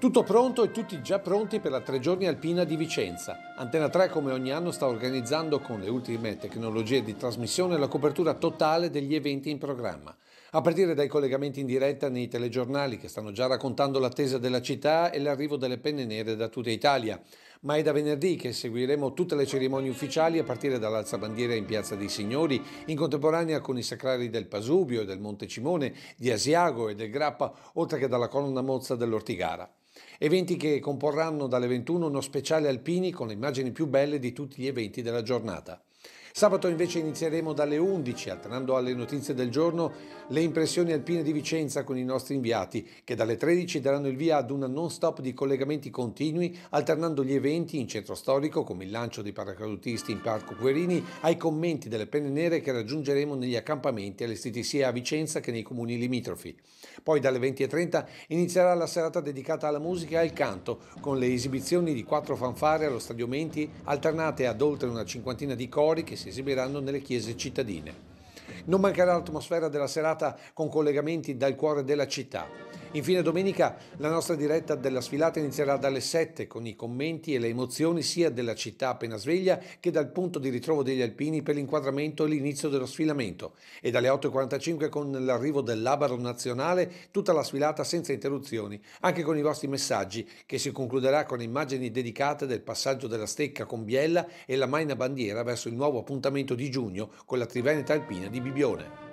Tutto pronto e tutti già pronti per la tre giorni alpina di Vicenza. Antena 3 come ogni anno sta organizzando con le ultime tecnologie di trasmissione la copertura totale degli eventi in programma. A partire dai collegamenti in diretta nei telegiornali che stanno già raccontando l'attesa della città e l'arrivo delle penne nere da tutta Italia. Ma è da venerdì che seguiremo tutte le cerimonie ufficiali a partire dall'alzabandiera in Piazza dei Signori, in contemporanea con i sacrari del Pasubio del Monte Cimone, di Asiago e del Grappa, oltre che dalla colonna mozza dell'Ortigara. Eventi che comporranno dalle 21 uno speciale alpini con le immagini più belle di tutti gli eventi della giornata. Sabato invece inizieremo dalle 11, alternando alle notizie del giorno le impressioni alpine di Vicenza con i nostri inviati, che dalle 13 daranno il via ad una non-stop di collegamenti continui, alternando gli eventi in centro storico, come il lancio dei paracadutisti in Parco Guerini, ai commenti delle penne nere che raggiungeremo negli accampamenti allestiti sia a Vicenza che nei comuni limitrofi. Poi dalle 20.30 inizierà la serata dedicata alla musica e al canto, con le esibizioni di quattro fanfare allo Stadio Menti, alternate ad oltre una cinquantina di cori che si esibiranno nelle chiese cittadine. Non mancherà l'atmosfera della serata con collegamenti dal cuore della città Infine domenica la nostra diretta della sfilata inizierà dalle 7 con i commenti e le emozioni sia della città appena sveglia che dal punto di ritrovo degli alpini per l'inquadramento e l'inizio dello sfilamento e dalle 8.45 con l'arrivo dell'Abaro nazionale tutta la sfilata senza interruzioni, anche con i vostri messaggi che si concluderà con immagini dedicate del passaggio della stecca con Biella e la Maina Bandiera verso il nuovo appuntamento di giugno con la Triveneta Alpina di Bibione.